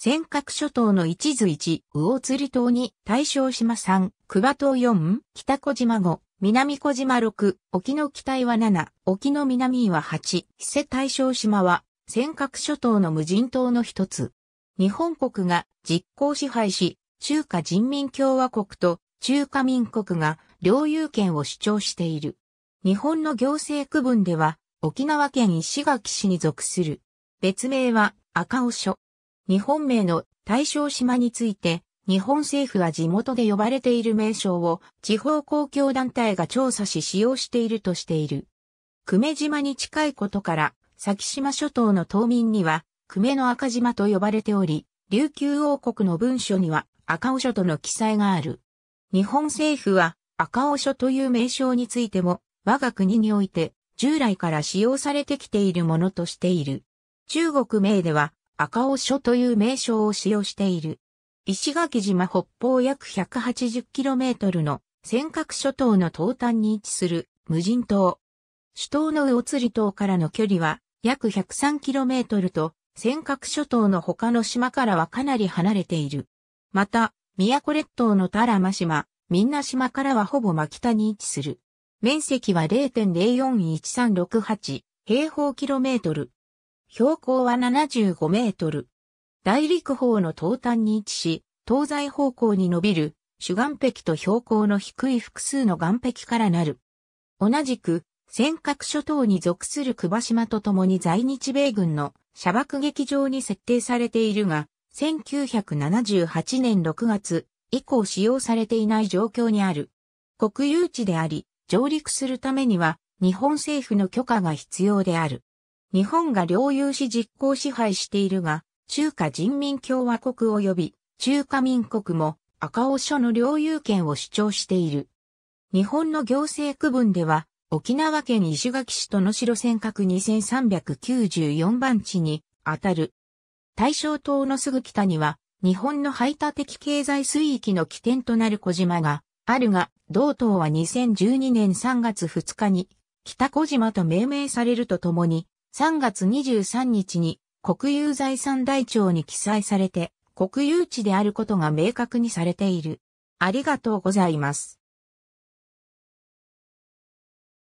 尖閣諸島の一図一、魚釣島に大正島三、久場島四、北小島五、南小島六、沖の北は七、沖の南は八、伊勢大正島は、尖閣諸島の無人島の一つ。日本国が実効支配し、中華人民共和国と中華民国が領有権を主張している。日本の行政区分では、沖縄県石垣市に属する。別名は赤尾所。日本名の対象島について、日本政府は地元で呼ばれている名称を地方公共団体が調査し使用しているとしている。久米島に近いことから、先島諸島の島民には、久米の赤島と呼ばれており、琉球王国の文書には赤尾諸との記載がある。日本政府は赤尾諸という名称についても、我が国において従来から使用されてきているものとしている。中国名では赤尾所という名称を使用している。石垣島北方約 180km の尖閣諸島の東端に位置する無人島。首都の魚釣島からの距離は約 103km と尖閣諸島の他の島からはかなり離れている。また、宮古列島の多良間島、みんな島からはほぼ真北に位置する。面積は0.041368平方キロメートル。標高は75メートル。大陸方の東端に位置し、東西方向に伸びる主岸壁と標高の低い複数の岸壁からなる。同じく、尖閣諸島に属する久場島と共に在日米軍の射爆劇場に設定されているが、1978年6月以降使用されていない状況にある。国有地であり、上陸するためには日本政府の許可が必要である。日本が領有し実効支配しているが、中華人民共和国及び中華民国も赤尾署の領有権を主張している。日本の行政区分では、沖縄県石垣市との城尖閣2394番地に当たる。大正島のすぐ北には、日本の排他的経済水域の起点となる小島があるが、同島は2012年3月2日に北小島と命名されるとともに、3月23日に国有財産台帳に記載されて国有地であることが明確にされている。ありがとうございます。